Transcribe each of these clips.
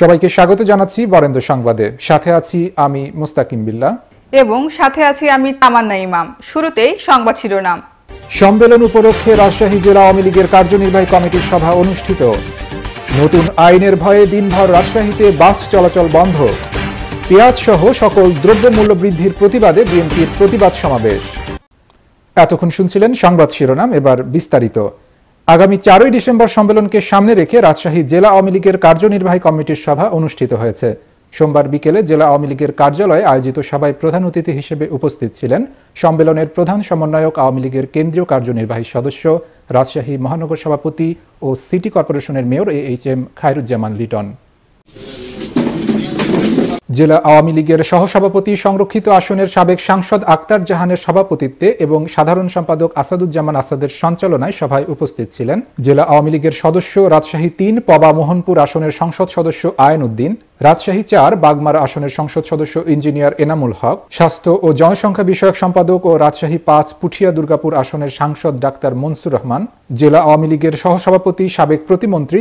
সবাইকে স্বাগত জানাচ্ছি বরেন্দ্র সংবাদে সাথে আছি আমি মুস্তাকিম বিল্লা এবং সাথে আছি আমি তামান্না ইমাম শুরুতেই সংবাদ শিরোনাম সম্মেলন উপলক্ষে রাজশাহী জেলা আওয়ামী লীগের কার্যনির্বাহী কমিটির সভা অনুষ্ঠিত নতুন আইনের ভয়ে দিনভর রাজশাহীতে বাস চলাচল বন্ধ পেঁয়াজ সহ সকল দ্রব্যমূল্য বৃদ্ধির প্রতিবাদে বিএনপির প্রতিবাদ সমাবেশ এতক্ষণ শুনছিলেন সংবাদ শিরোনাম এবার বিস্তারিত আগামী চারই ডিসেম্বর সম্মেলনকে সামনে রেখে রাজশাহী জেলা আওয়ামী লীগের কার্যনির্বাহী কমিটির সভা অনুষ্ঠিত হয়েছে সোমবার বিকেলে জেলা আওয়ামী লীগের কার্যালয়ে আয়োজিত সভায় প্রধান অতিথি হিসেবে উপস্থিত ছিলেন সম্মেলনের প্রধান সমন্বয়ক আওয়ামী লীগের কেন্দ্রীয় কার্যনির্বাহী সদস্য রাজশাহী মহানগর সভাপতি ও সিটি কর্পোরেশনের mayor A H M Khairuzzaman Liton জেলা আওয়ামী লীগের সহসভাপতি সংরক্ষিত আসনের সাবেক সাংসদ আক্তার জাহানের সভাপতিত্বে এবং সাধারণ সম্পাদক আসাদুজ্জামান আসাদের সঞ্চালনায় সভায় উপস্থিত ছিলেন জেলা আওয়ামী লীগের সদস্য রাজশাহী তিন পবা মোহনপুর আসনের সংসদ সদস্য আয়ন উদ্দিন রাজশাহী চার বাগমার আসনের সংসদ সদস্য ইঞ্জিনিয়ার এনামুল হক স্বাস্থ্য ও জনসংখ্যা বিষয়ক সম্পাদক ও রাজশাহী পাঁচ পুঠিয়া দুর্গাপুর আসনের সাংসদ ডাক্তার মনসুর রহমান জেলা আওয়ামী লীগের সহসভাপতি সাবেক প্রতিমন্ত্রী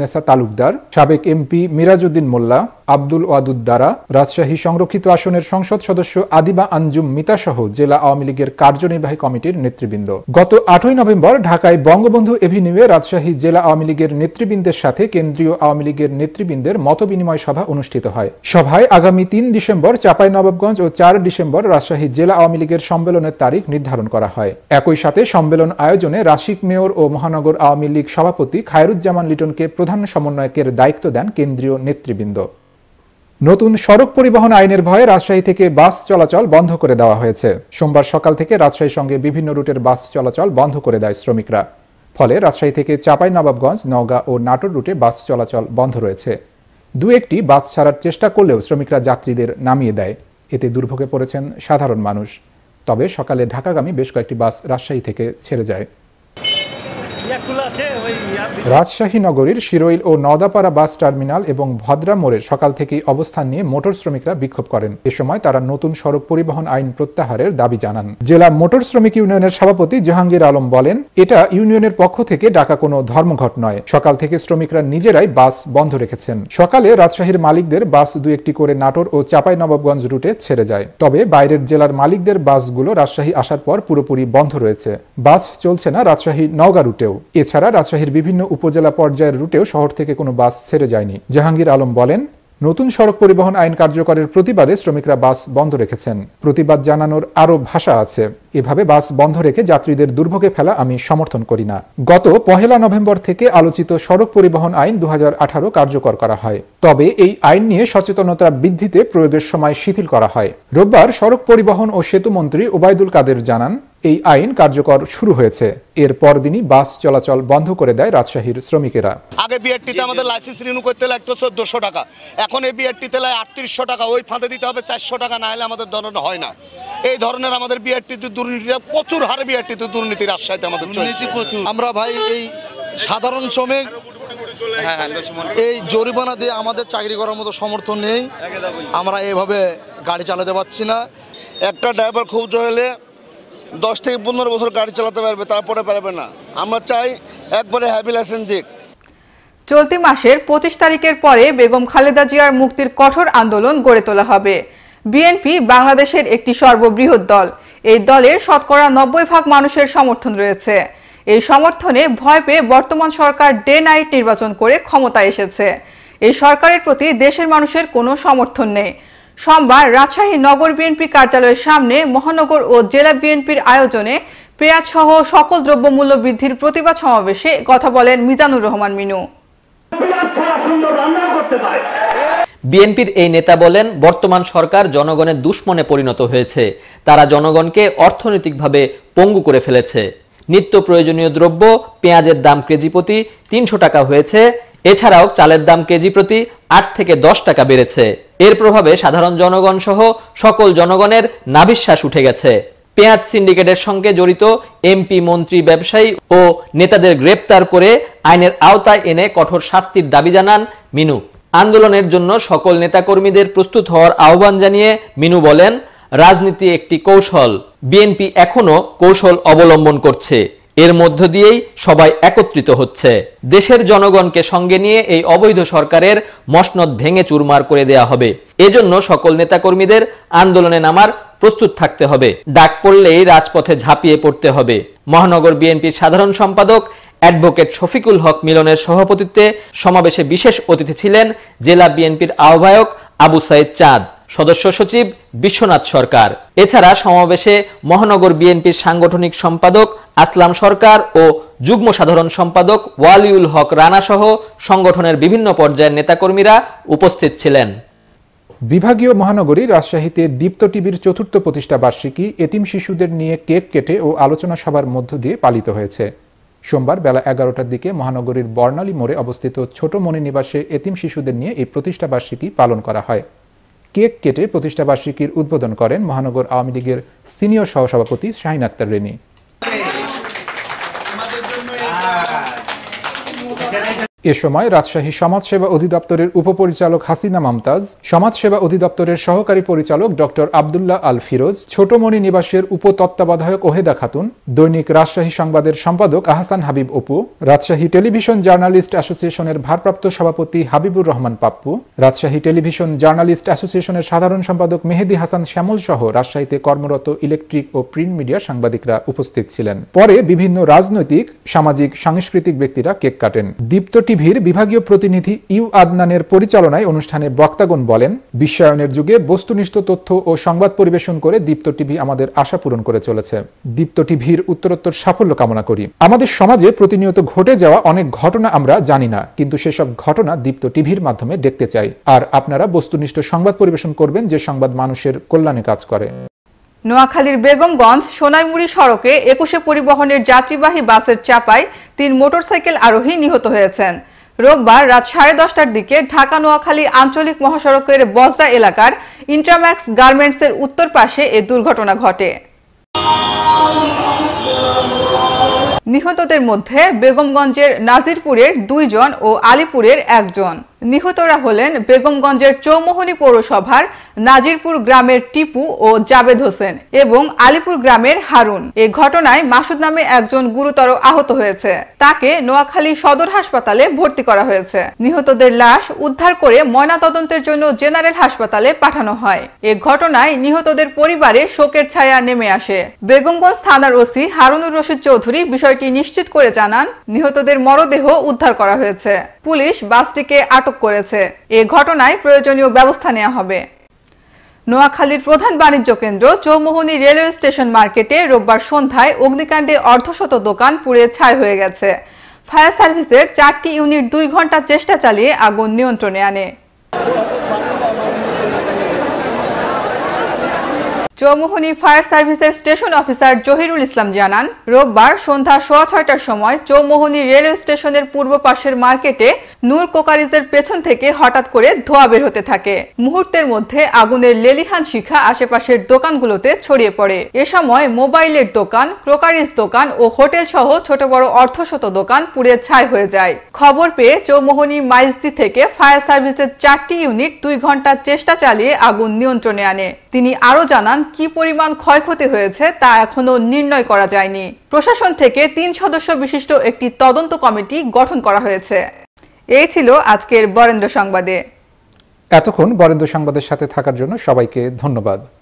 নেসা তালুকদার সাবেক এমপি মিরাজউদ্দিন মোল্লা আব্দুল ওয়াদুদ্দারা রাজশাহী সংরক্ষিত আসনের সংসদ সদস্য আদিবা আঞ্জুম মিতাসহ জেলা আওয়ামী লীগের কার্যনির্বাহী কমিটির নেতৃবৃন্দ গত আটই নভেম্বর ঢাকায় বঙ্গবন্ধু এভিনিউয়ে রাজশাহী জেলা আওয়ামী লীগের নেতৃবৃন্দের সাথে কেন্দ্রীয় আওয়ামী লীগের নেতৃবৃন্দের মত বিনিময় সভা অনুষ্ঠিত হয় সভায় আগামী তিন ডিসেম্বর চাপাই নবাবগঞ্জ ও চার ডিসেম্বর রাজশাহী জেলা আওয়ামী লীগের সম্মেলনের তারিখ নির্ধারণ করা হয় একই সাথে সম্মেলন আয়োজনে রাশিক মেয়র ও মহানগর আওয়ামী লীগ সভাপতি খায়রুজ্জামান লিটনকে প্রধান সমন্বয়কের দায়িত্ব দেন কেন্দ্রীয় নেতৃবৃন্দ নতুন সড়ক পরিবহন আইনের ভয়ে রাজশাহী থেকে বাস চলাচল বন্ধ করে দেওয়া হয়েছে সোমবার সকাল থেকে রাজশাহীর সঙ্গে বিভিন্ন রুটের বাস চলাচল বন্ধ করে দেয় শ্রমিকরা ফলে রাজশাহী থেকে চাপাই নবাবগঞ্জ নওগাঁ ও নাটোর রুটে বাস চলাচল বন্ধ রয়েছে দু একটি বাস ছাড়ার চেষ্টা করলেও শ্রমিকরা যাত্রীদের নামিয়ে দেয় এতে দুর্ভোগে পড়েছেন সাধারণ মানুষ তবে সকালে ঢাকাগামী বেশ কয়েকটি বাস রাজশাহী থেকে ছেড়ে যায় রাজশাহী নগরীর শিরোইল ও নদাপাড়া বাস টার্মিনাল এবং ভদ্রা মোড়ে সকাল থেকেই অবস্থান নিয়ে মোটর শ্রমিকরা বিক্ষোভ করেন এ সময় তারা নতুন সড়ক পরিবহন আইন প্রত্যাহারের দাবি জানান জেলা মোটর শ্রমিক ইউনিয়নের সভাপতি জাহাঙ্গীর আলম বলেন এটা ইউনিয়নের পক্ষ থেকে ডাকা কোনো ধর্মঘট নয় সকাল থেকে শ্রমিকরা নিজেরাই বাস বন্ধ রেখেছেন সকালে রাজশাহীর মালিকদের বাস দু একটি করে নাটোর ও চাপাই নবাবগঞ্জ রুটে ছেড়ে যায় তবে বাইরের জেলার মালিকদের বাসগুলো রাজশাহী আসার পর পুরোপুরি বন্ধ রয়েছে বাস চলছে না রাজশাহী নওগাঁ রুটেও রুটেও এছাড়া রাজশাহীর বিভিন্ন উপজেলা পর্যায়ের রুটেও শহর থেকে কোনো বাস ছেড়ে যায়নি জাহাঙ্গীর আলম বলেন নতুন সড়ক পরিবহন আইন কার্যকরের প্রতিবাদে শ্রমিকরা বাস বন্ধ রেখেছেন প্রতিবাদ জানানোর আরও ভাষা আছে এভাবে বাস বন্ধ রেখে যাত্রীদের দুর্ভোগে ফেলা আমি সমর্থন করি না গত পহেলা নভেম্বর থেকে আলোচিত সড়ক পরিবহন আইন দু কার্যকর করা হয় তবে এই আইন নিয়ে সচেতনতা বৃদ্ধিতে প্রয়োগের সময় শিথিল করা হয় রোববার সড়ক পরিবহন ও সেতু মন্ত্রী ওবায়দুল কাদের জানান এই আইন কার্যকর শুরু হয়েছে এর পরদিনই বাস চলাচল বন্ধ করে দেয় রাজশাহীর শ্রমিকেরা আগে বিআরটিতে আমাদের লাইসেন্স রিনিউ করতে লাগতো চোদ্দোশো টাকা এখন এই বিআরটিতে লাগে আটত্রিশশো টাকা ওই ফাঁদে দিতে হবে চারশো টাকা না হলে আমাদের ধরন হয় না এই ধরনের আমাদের বিআরটিতে দুর্নীতি প্রচুর হারে বিআরটিতে দুর্নীতি রাজশাহীতে আমাদের চলছে আমরা ভাই এই সাধারণ শ্রমিক হ্যাঁ, হ্যাঁ, এই জরিমানা দিয়ে আমাদের চাকরি করার মতো সমর্থন নেই আমরা এভাবে গাড়ি চালাতে পারছি না একটা ড্রাইভার খুব জয়েলে দশ থেকে পনেরো বছর গাড়ি চালাতে পারবে তারপরে পারবে না আমরা চাই একবারে হ্যাভি লাইসেন্স দিক চলতি মাসের পঁচিশ তারিখের পরে বেগম খালেদা জিয়ার মুক্তির কঠোর আন্দোলন গড়ে তোলা হবে বিএনপি বাংলাদেশের একটি সর্ববৃহৎ দল এই দলের শতকরা নব্বই ভাগ মানুষের সমর্থন রয়েছে এই সমর্থনে ভয় পেয়ে বর্তমান সরকার ডে নাইট নির্বাচন করে ক্ষমতায় এসেছে এই সরকারের প্রতি দেশের মানুষের কোনো সমর্থন নেই সোমবার রাজশাহী নগর বিএনপি কার্যালয়ের সামনে মহানগর ও জেলা বিএনপির আয়োজনে পেঁয়াজ সহ সকল দ্রব্যমূল্য বৃদ্ধির প্রতিবাদ সমাবেশে কথা বলেন মিজানুর রহমান মিনু বিএনপির এই নেতা বলেন বর্তমান সরকার জনগণের দুশ্মনে পরিণত হয়েছে তারা জনগণকে অর্থনৈতিকভাবে পঙ্গু করে ফেলেছে নিত্য প্রয়োজনীয় দ্রব্য পেঁয়াজের দাম কেজি প্রতি তিনশো টাকা হয়েছে এছাড়াও চালের দাম কেজি প্রতি আট থেকে দশ টাকা বেড়েছে এর প্রভাবে সাধারণ জনগণ সহ সকল জনগণের নাবিশ্বাস উঠে গেছে পেঁয়াজ সিন্ডিকেটের সঙ্গে জড়িত এমপি মন্ত্রী ব্যবসায়ী ও নেতাদের গ্রেপ্তার করে আইনের আওতায় এনে কঠোর শাস্তির দাবি জানান মিনু আন্দোলনের জন্য সকল নেতাকর্মীদের প্রস্তুত হওয়ার আহ্বান জানিয়ে মিনু বলেন রাজনীতি একটি কৌশল বিএনপি এখনও কৌশল অবলম্বন করছে এর মধ্য দিয়েই সবাই একত্রিত হচ্ছে দেশের জনগণকে সঙ্গে নিয়ে এই অবৈধ সরকারের মসনদ ভেঙে চুরমার করে দেয়া হবে এজন্য সকল নেতাকর্মীদের আন্দোলনে নামার প্রস্তুত থাকতে হবে ডাক পড়লেই রাজপথে ঝাঁপিয়ে পড়তে হবে মহানগর বিএনপির সাধারণ সম্পাদক অ্যাডভোকেট শফিকুল হক মিলনের সভাপতিত্বে সমাবেশে বিশেষ অতিথি ছিলেন জেলা বিএনপির আহ্বায়ক আবু সাইদ চাঁদ সদস্য সচিব বিশ্বনাথ সরকার এছাড়া সমাবেশে মহানগর বিএনপির সাংগঠনিক সম্পাদক আসলাম সরকার ও যুগ্ম সাধারণ সম্পাদক ওয়ালিউল হক রানা সহ সংগঠনের বিভিন্ন পর্যায়ের নেতাকর্মীরা উপস্থিত ছিলেন বিভাগীয় মহানগরী রাজশাহীতে দীপ্ত টিভির চতুর্থ প্রতিষ্ঠা বার্ষিকী এতিম শিশুদের নিয়ে কেক কেটে ও আলোচনা সভার মধ্য দিয়ে পালিত হয়েছে সোমবার বেলা এগারোটার দিকে মহানগরীর বর্ণালী মোড়ে অবস্থিত ছোট মণি নিবাসে এতিম শিশুদের নিয়ে এই প্রতিষ্ঠাবার্ষিকী পালন করা হয় কেক কেটে প্রতিষ্ঠাবার্ষিকীর উদ্বোধন করেন মহানগর আওয়ামী লীগের সিনিয়র সহসভাপতি শাহিন আক্তার রেনি এ সময় রাজশাহী সমাজসেবা অধিদপ্তরের উপপরিচালক হাসিনা সমাজ সমাজসেবা অধিদপ্তরের সহকারী পরিচালক ডক্টর আবদুল্লাহ আল ফিরোজ ছোটমণি নিবাসের উপতত্ত্বাবধায়ক ওহেদা খাতুন দৈনিক রাজশাহী সংবাদের সম্পাদক আহসান হাবিব অপু রাজশাহী টেলিভিশন জার্নালিস্ট অ্যাসোসিয়েশনের ভারপ্রাপ্ত সভাপতি হাবিবুর রহমান পাপ্পু রাজশাহী টেলিভিশন জার্নালিস্ট অ্যাসোসিয়েশনের সাধারণ সম্পাদক মেহেদি হাসান শ্যামল সহ রাজশাহীতে কর্মরত ইলেকট্রিক ও প্রিন্ট মিডিয়া সাংবাদিকরা উপস্থিত ছিলেন পরে বিভিন্ন রাজনৈতিক সামাজিক সাংস্কৃতিক ব্যক্তিরা কেক কাটেন দীপ্তটি টিভির বিভাগীয় প্রতিনিধি ইউ আদনানের পরিচালনায় অনুষ্ঠানে বক্তাগণ বলেন বিশ্বায়নের যুগে বস্তুনিষ্ঠ তথ্য ও সংবাদ পরিবেশন করে দীপ্ত টিভি আমাদের আশা পূরণ করে চলেছে দীপ্ত টিভির উত্তরোত্তর সাফল্য কামনা করি আমাদের সমাজে প্রতিনিয়ত ঘটে যাওয়া অনেক ঘটনা আমরা জানি না কিন্তু সেসব ঘটনা দীপ্ত টিভির মাধ্যমে দেখতে চাই আর আপনারা বস্তুনিষ্ঠ সংবাদ পরিবেশন করবেন যে সংবাদ মানুষের কল্যাণে কাজ করে নোয়াখালীর বেগমগঞ্জ সোনাইমুড়ি সড়কে একুশে পরিবহনের যাত্রীবাহী বাসের চাপায় তিন মোটরসাইকেল আরোহী নিহত হয়েছেন রোববার রাত সাড়ে দশটার দিকে ঢাকা নোয়াখালী আঞ্চলিক মহাসড়কের বজরা এলাকার ইন্ট্রাম্যাক্স গার্মেন্টসের উত্তর পাশে এ দুর্ঘটনা ঘটে নিহতদের মধ্যে বেগমগঞ্জের নাজিরপুরের দুইজন ও আলিপুরের একজন নিহতরা হলেন বেগমগঞ্জের চৌমোহনী পৌরসভার নাজিরপুর গ্রামের টিপু ও জাবেদ হোসেন এবং আলিপুর গ্রামের হারুন এই ঘটনায় মাসুদ নামে একজন গুরুতর আহত হয়েছে তাকে নোয়াখালী সদর হাসপাতালে ভর্তি করা হয়েছে নিহতদের লাশ উদ্ধার করে ময়নাতদন্তের জন্য জেনারেল হাসপাতালে পাঠানো হয় এ ঘটনায় নিহতদের পরিবারে শোকের ছায়া নেমে আসে বেগমগঞ্জ থানার ওসি হারুনুর রশিদ চৌধুরী বিষয়টি নিশ্চিত করে জানান নিহতদের মরদেহ উদ্ধার করা হয়েছে পুলিশ বাসটিকে আটক আটক করেছে এ ঘটনায় প্রয়োজনীয় ব্যবস্থা নেওয়া হবে নোয়াখালীর প্রধান বাণিজ্য কেন্দ্র চৌমোহনী রেলওয়ে স্টেশন মার্কেটে রোববার সন্ধ্যায় অগ্নিকাণ্ডে অর্ধশত দোকান পুড়ে ছাই হয়ে গেছে ফায়ার সার্ভিসের চারটি ইউনিট দুই ঘন্টা চেষ্টা চালিয়ে আগুন নিয়ন্ত্রণে আনে চৌমুহনী ফায়ার সার্ভিসের স্টেশন অফিসার জহিরুল ইসলাম জানান রোববার সন্ধ্যা সোয়া ছয়টার সময় চৌমুহনী রেলওয়ে স্টেশনের পূর্ব পাশের মার্কেটে নূর কোকারিজের পেছন থেকে হঠাৎ করে ধোয়া বের হতে থাকে মুহূর্তের মধ্যে আগুনের লেলিহান শিখা আশেপাশের দোকানগুলোতে ছড়িয়ে পড়ে এ সময় মোবাইলের দোকান ক্রোকারিজ দোকান ও হোটেল সহ ছোট বড় অর্ধশত দোকান পুড়ে ছাই হয়ে যায় খবর পেয়ে চৌমোহনী মাইজদি থেকে ফায়ার সার্ভিসের চারটি ইউনিট দুই ঘন্টার চেষ্টা চালিয়ে আগুন নিয়ন্ত্রণে আনে তিনি আরো জানান কি পরিমাণ ক্ষয়ক্ষতি হয়েছে তা এখনো নির্ণয় করা যায়নি প্রশাসন থেকে তিন সদস্য বিশিষ্ট একটি তদন্ত কমিটি গঠন করা হয়েছে এই ছিল আজকের বরেন্দ্র সংবাদে এতক্ষণ বরেন্দ্র সংবাদের সাথে থাকার জন্য সবাইকে ধন্যবাদ